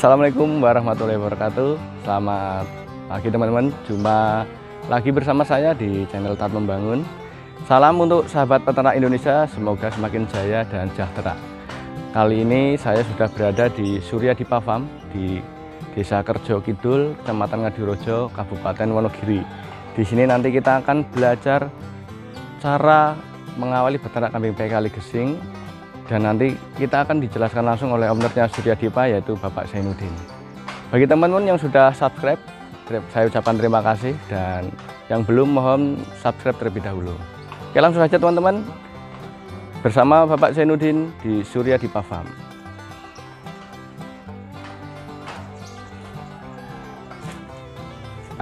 Assalamualaikum warahmatullahi wabarakatuh. Selamat pagi teman-teman. Jumpa lagi bersama saya di channel Tat Membangun. Salam untuk sahabat peternak Indonesia. Semoga semakin jaya dan sejahtera. Kali ini saya sudah berada di Surya Dipa Farm di Desa Kerjo Kidul, Kecamatan Ngadirojo, Kabupaten Wonogiri. Di sini nanti kita akan belajar cara mengawali peternak kambing PK Ligesing dan nanti kita akan dijelaskan langsung oleh ownernya Surya Dipa yaitu Bapak Zainuddin. Bagi teman-teman yang sudah subscribe, saya ucapkan terima kasih dan yang belum mohon subscribe terlebih dahulu. Oke langsung saja teman-teman bersama Bapak Zainuddin di Surya Dipa Farm.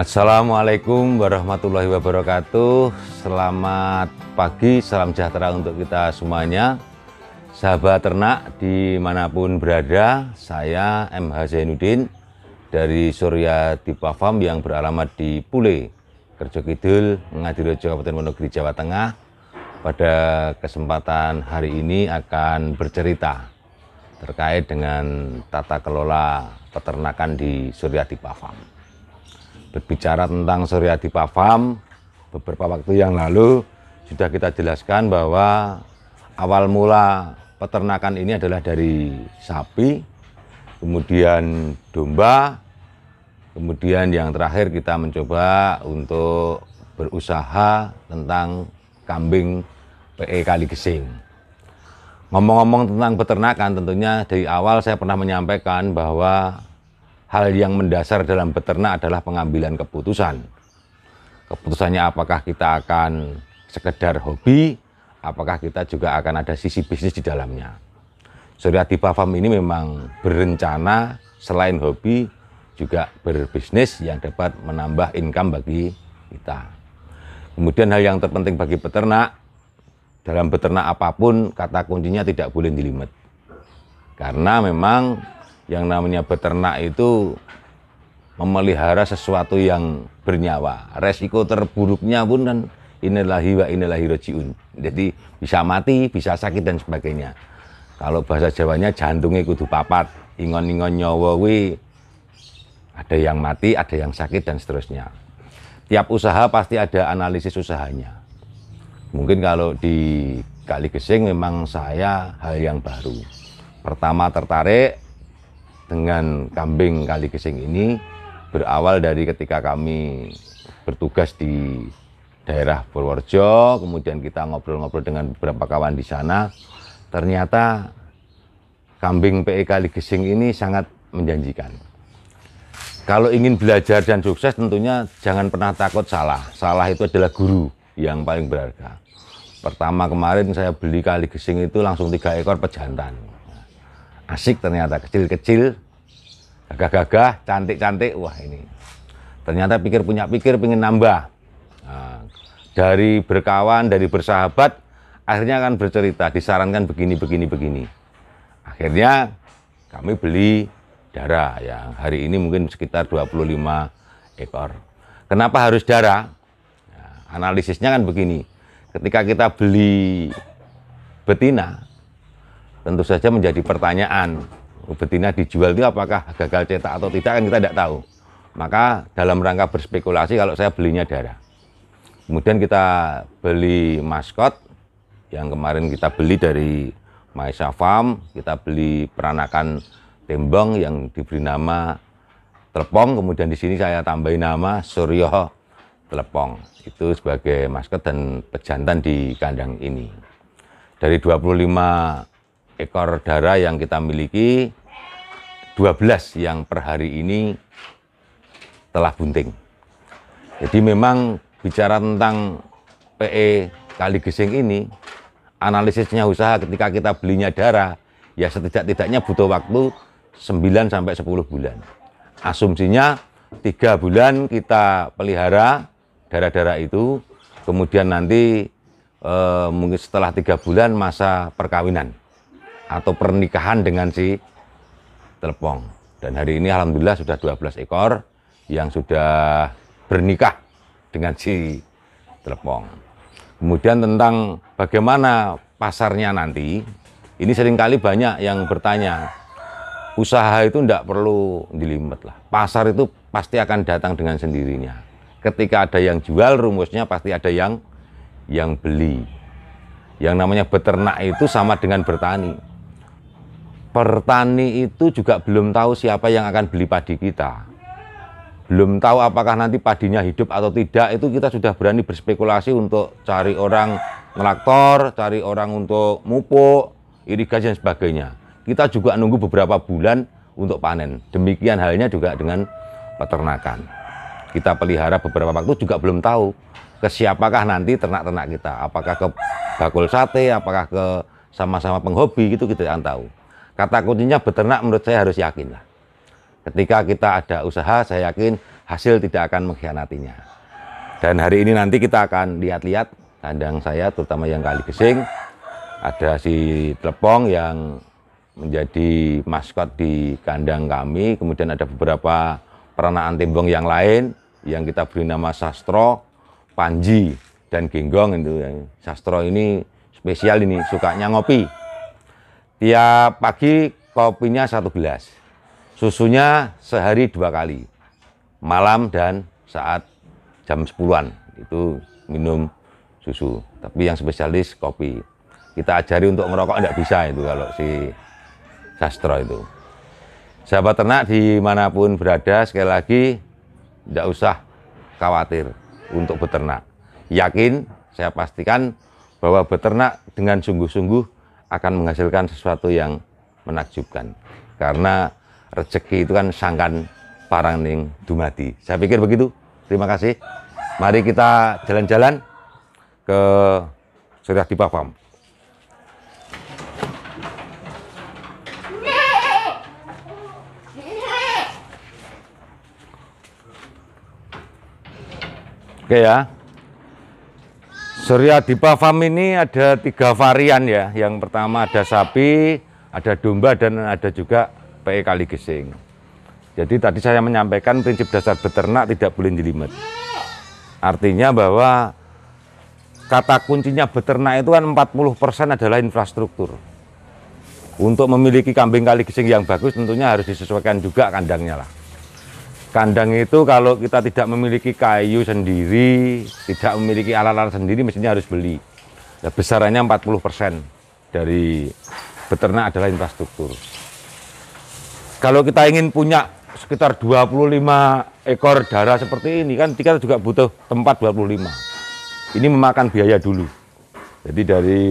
Assalamualaikum warahmatullahi wabarakatuh. Selamat pagi, salam sejahtera untuk kita semuanya. Sahabat ternak dimanapun berada, saya MH Zainuddin dari Surya Dipa Farm yang beralamat di Pule, Kerjo Kidul, Ngadirejo, Kabupaten Wonogiri, Jawa Tengah. Pada kesempatan hari ini akan bercerita terkait dengan tata kelola peternakan di Surya Dipa Farm. Berbicara tentang Surya Dipa Farm, beberapa waktu yang lalu sudah kita jelaskan bahwa awal mula peternakan ini adalah dari sapi, kemudian domba, kemudian yang terakhir kita mencoba untuk berusaha tentang kambing PE Kali Gesing. Ngomong-ngomong tentang peternakan, tentunya dari awal saya pernah menyampaikan bahwa hal yang mendasar dalam peternak adalah pengambilan keputusan. Keputusannya apakah kita akan sekedar hobi apakah kita juga akan ada sisi bisnis di dalamnya. Surya Tiba Farm ini memang berencana selain hobi juga berbisnis yang dapat menambah income bagi kita. Kemudian hal yang terpenting bagi peternak, dalam peternak apapun kata kuncinya tidak boleh dilimit Karena memang yang namanya peternak itu memelihara sesuatu yang bernyawa. Resiko terburuknya pun kan Inilah wa inilahi rojiun. Jadi bisa mati, bisa sakit dan sebagainya. Kalau bahasa Jawanya jantungnya kudu papat, ingon-ingon nyawawi, ada yang mati, ada yang sakit dan seterusnya. Tiap usaha pasti ada analisis usahanya. Mungkin kalau di Kali Gesing memang saya hal yang baru. Pertama tertarik dengan kambing Kali Gesing ini berawal dari ketika kami bertugas di daerah Purworejo, kemudian kita ngobrol-ngobrol dengan beberapa kawan di sana. Ternyata kambing PEK Ligesing ini sangat menjanjikan. Kalau ingin belajar dan sukses tentunya jangan pernah takut salah. Salah itu adalah guru yang paling berharga. Pertama kemarin saya beli kali gesing itu langsung tiga ekor pejantan. Asik ternyata, kecil-kecil, gagah-gagah, cantik-cantik, wah ini. Ternyata pikir punya pikir pengen nambah dari berkawan, dari bersahabat, akhirnya akan bercerita, disarankan begini, begini, begini. Akhirnya kami beli darah yang hari ini mungkin sekitar 25 ekor. Kenapa harus darah? Ya, analisisnya kan begini, ketika kita beli betina, tentu saja menjadi pertanyaan, oh, betina dijual itu apakah gagal cetak atau tidak kan kita tidak tahu. Maka dalam rangka berspekulasi kalau saya belinya darah. Kemudian kita beli maskot yang kemarin kita beli dari Maisa Farm, kita beli peranakan tembong yang diberi nama Telepong, kemudian di sini saya tambahin nama Suryo Telepong. Itu sebagai maskot dan pejantan di kandang ini. Dari 25 ekor darah yang kita miliki, 12 yang per hari ini telah bunting. Jadi memang bicara tentang PE kali gesing ini, analisisnya usaha ketika kita belinya darah, ya setidak-tidaknya butuh waktu 9 sampai 10 bulan. Asumsinya tiga bulan kita pelihara darah-darah itu, kemudian nanti e, mungkin setelah tiga bulan masa perkawinan atau pernikahan dengan si telepon Dan hari ini alhamdulillah sudah 12 ekor yang sudah bernikah dengan si telepong. Kemudian tentang bagaimana pasarnya nanti, ini seringkali banyak yang bertanya, usaha itu tidak perlu dilimet lah. Pasar itu pasti akan datang dengan sendirinya. Ketika ada yang jual, rumusnya pasti ada yang yang beli. Yang namanya beternak itu sama dengan bertani. Pertani itu juga belum tahu siapa yang akan beli padi kita belum tahu apakah nanti padinya hidup atau tidak itu kita sudah berani berspekulasi untuk cari orang ngelaktor, cari orang untuk mupuk, irigasi dan sebagainya. Kita juga nunggu beberapa bulan untuk panen. Demikian halnya juga dengan peternakan. Kita pelihara beberapa waktu juga belum tahu ke siapakah nanti ternak-ternak kita. Apakah ke bakul sate, apakah ke sama-sama penghobi, gitu kita yang tahu. Kata kuncinya beternak menurut saya harus yakin lah. Ketika kita ada usaha, saya yakin hasil tidak akan mengkhianatinya. Dan hari ini nanti kita akan lihat-lihat kandang saya, terutama yang kali gesing. Ada si telepong yang menjadi maskot di kandang kami. Kemudian ada beberapa peranaan timbong yang lain yang kita beri nama Sastro, Panji, dan Genggong itu. Sastro ini spesial ini, sukanya ngopi. Tiap pagi kopinya satu gelas Susunya sehari dua kali, malam dan saat jam 10-an itu minum susu. Tapi yang spesialis kopi. Kita ajari untuk merokok tidak bisa itu kalau si sastra itu. Sahabat ternak dimanapun berada, sekali lagi tidak usah khawatir untuk beternak. Yakin, saya pastikan bahwa beternak dengan sungguh-sungguh akan menghasilkan sesuatu yang menakjubkan. Karena rezeki itu kan sangkan paraning dumadi. Saya pikir begitu. Terima kasih. Mari kita jalan-jalan ke Surya Pavam. Oke ya. Surya Pavam ini ada tiga varian ya. Yang pertama ada sapi, ada domba, dan ada juga PE Kali Gesing. Jadi tadi saya menyampaikan prinsip dasar beternak tidak boleh dilimet. Artinya bahwa kata kuncinya beternak itu kan 40% adalah infrastruktur. Untuk memiliki kambing kali gesing yang bagus tentunya harus disesuaikan juga kandangnya lah. Kandang itu kalau kita tidak memiliki kayu sendiri, tidak memiliki alat-alat sendiri mestinya harus beli. Ya, besarannya 40% dari beternak adalah infrastruktur. Kalau kita ingin punya sekitar 25 ekor darah seperti ini kan kita juga butuh tempat 25. Ini memakan biaya dulu. Jadi dari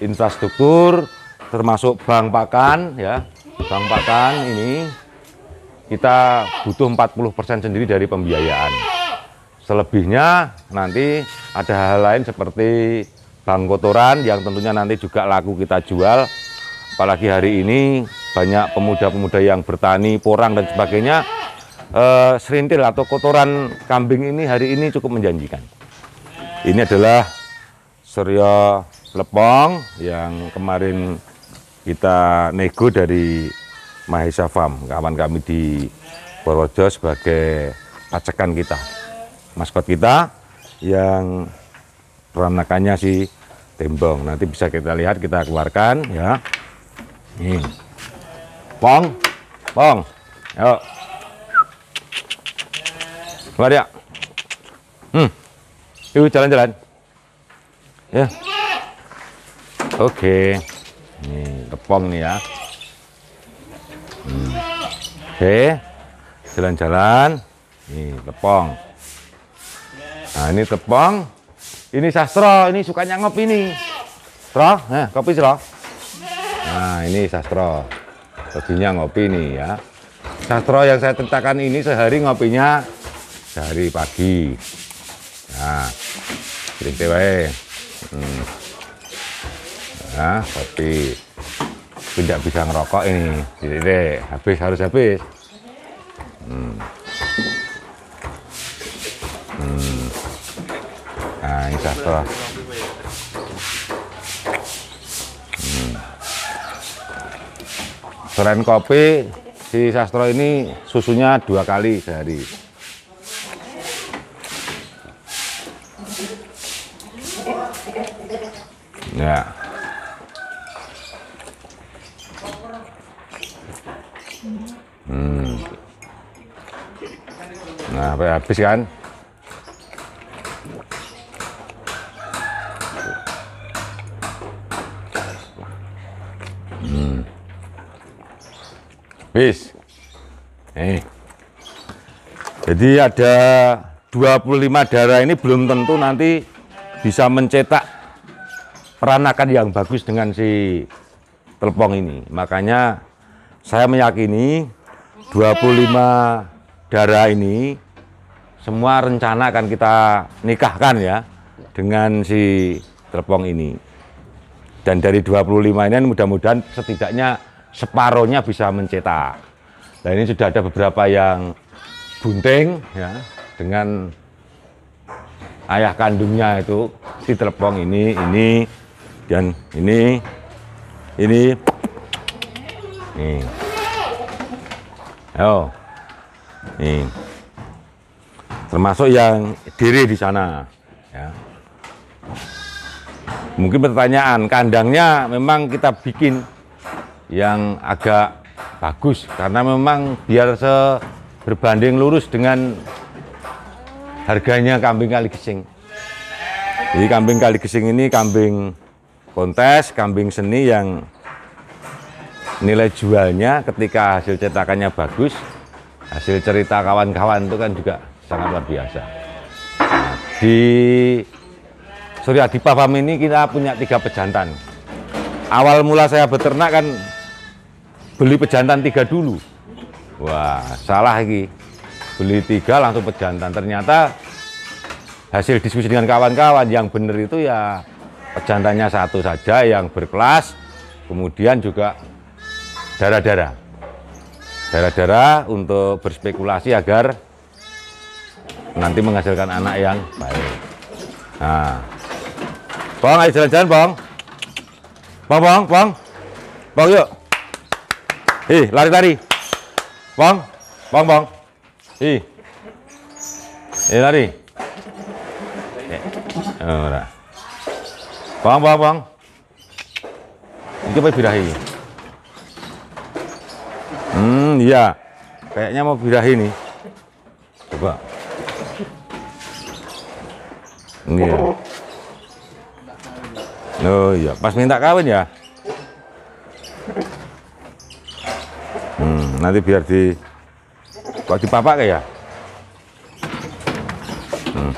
infrastruktur termasuk bank pakan ya. Bank pakan ini kita butuh 40% sendiri dari pembiayaan. Selebihnya nanti ada hal lain seperti bank kotoran yang tentunya nanti juga laku kita jual. Apalagi hari ini banyak pemuda-pemuda yang bertani, porang dan sebagainya, eh, serintil atau kotoran kambing ini hari ini cukup menjanjikan. Ini adalah Surya Lepong yang kemarin kita nego dari Mahesa Farm, kawan kami di Borojo sebagai pacekan kita, maskot kita yang peranakannya si tembong. Nanti bisa kita lihat, kita keluarkan ya. Ini. Pong. Pong. Ayo. Keluar ya. Hmm. Yuk jalan-jalan. Ya. Oke. Nih, kepong nih ya. Hmm. Oke. Jalan-jalan. Nih, kepong. Nah, ini tepong. Ini sastra, ini sukanya ngopi nih. Sastra, nah, kopi sastra. Nah, ini sastra. Hobinya ngopi nih ya. Sastro yang saya ceritakan ini sehari ngopinya sehari pagi. Nah, gede wae. Hmm. Nah, kopi. Tidak bisa ngerokok ini. Jadi deh, habis harus habis. Hmm. Hmm. Nah, ini sastro. Selain kopi, si Sastro ini susunya dua kali sehari. Ya. Hmm. Nah, habis kan? habis nih eh. jadi ada 25 darah ini belum tentu nanti bisa mencetak peranakan yang bagus dengan si telepong ini makanya saya meyakini 25 darah ini semua rencana akan kita nikahkan ya dengan si telepong ini dan dari 25 ini mudah-mudahan setidaknya separohnya bisa mencetak. Nah ini sudah ada beberapa yang bunting ya dengan ayah kandungnya itu si telepong ini ini dan ini ini nih Yo nih termasuk yang diri di sana ya mungkin pertanyaan kandangnya memang kita bikin yang agak bagus karena memang biar se berbanding lurus dengan harganya kambing kali gesing. Jadi kambing kali gesing ini kambing kontes, kambing seni yang nilai jualnya ketika hasil cetakannya bagus, hasil cerita kawan-kawan itu kan juga sangat luar biasa. Nah, di Surya di papam ini kita punya tiga pejantan. Awal mula saya beternak kan beli pejantan tiga dulu wah salah lagi beli tiga langsung pejantan ternyata hasil diskusi dengan kawan-kawan yang benar itu ya pejantannya satu saja yang berkelas kemudian juga darah-darah darah-darah untuk berspekulasi agar nanti menghasilkan anak yang baik nah Bong, ayo jalan-jalan, bang bang, bang Bong. Bong, yuk. Ih, lari-lari. Bang. Bang, Bang. Ih. Hi, lari. Oh, ora. Bang, Bang, Bang. kau apa birahi? Hmm, iya. Kayaknya mau birahi nih. Coba. ini iya. Oh iya, pas minta kawin ya. nanti biar di kok dipapak kayak ya hmm.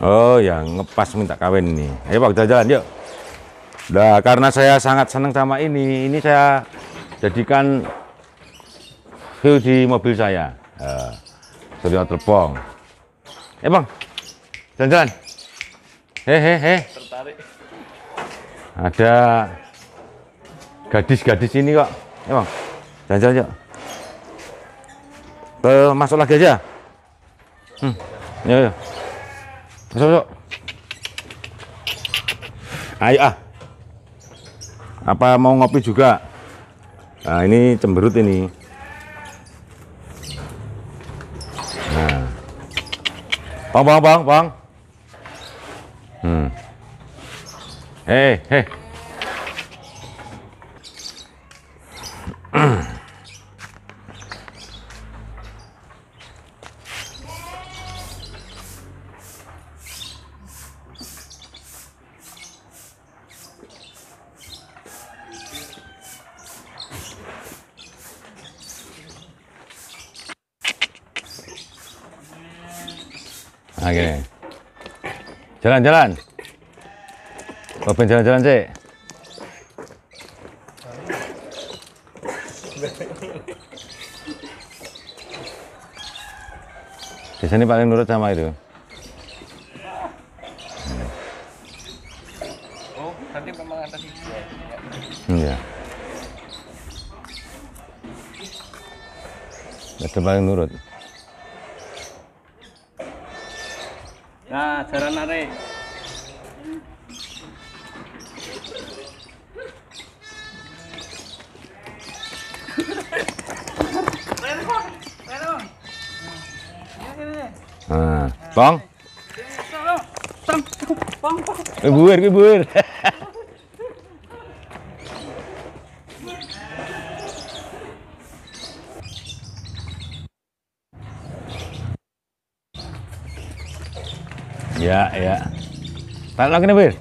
oh ya ngepas minta kawin ini ayo pak kita jalan yuk nah karena saya sangat senang sama ini ini saya jadikan view di mobil saya uh, eh, sudah terbong eh bang jalan-jalan hehehe tertarik ada gadis-gadis ini kok emang jalan-jalan yuk uh, masuk lagi aja hmm. ya, ya. masuk masuk ayo ah apa mau ngopi juga nah ini cemberut ini nah bang bang bang bang hmm Hei, hei. Oke. Jalan-jalan. Bapak jalan-jalan, Cek. di sini paling nurut sama itu. Oh, nanti memang atas itu ya? Iya. Itu paling nurut. Nah, bang. Kuwi buir, kuwi Ya, ya. Tak lagi nih, Bir.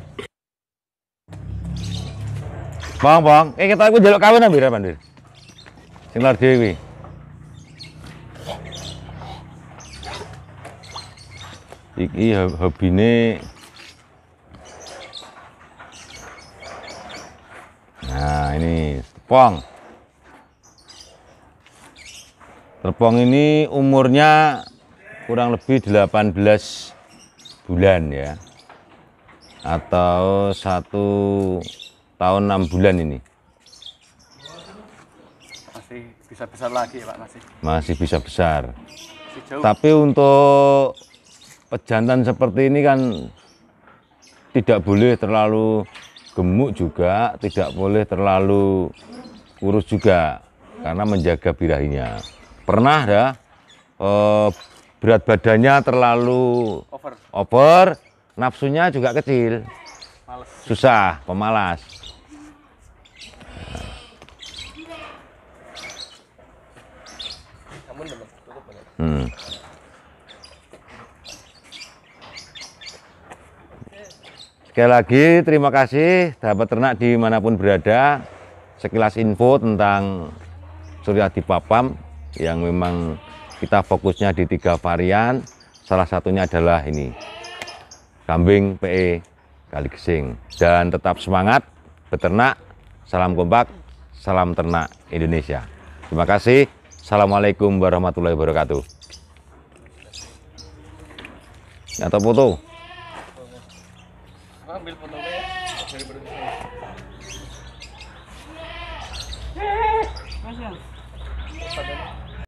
Bang, bang. Eh, kita aku jaluk kawin, Bir, apa, Bir? Sing lar dhewe iki hobine nah ini tepung tepung ini umurnya kurang lebih 18 bulan ya atau satu tahun enam bulan ini masih bisa besar lagi ya Pak masih masih bisa besar masih jauh. tapi untuk pejantan seperti ini kan tidak boleh terlalu gemuk juga, tidak boleh terlalu kurus juga karena menjaga birahinya. Pernah ya eh, berat badannya terlalu over. over, nafsunya juga kecil. Males. Susah, pemalas. Hmm. Sekali lagi terima kasih sahabat ternak dimanapun berada. Sekilas info tentang Surya di papam yang memang kita fokusnya di tiga varian. Salah satunya adalah ini, kambing PE kali gesing. Dan tetap semangat beternak, salam kompak, salam ternak Indonesia. Terima kasih. Assalamualaikum warahmatullahi wabarakatuh. Atau foto. Bill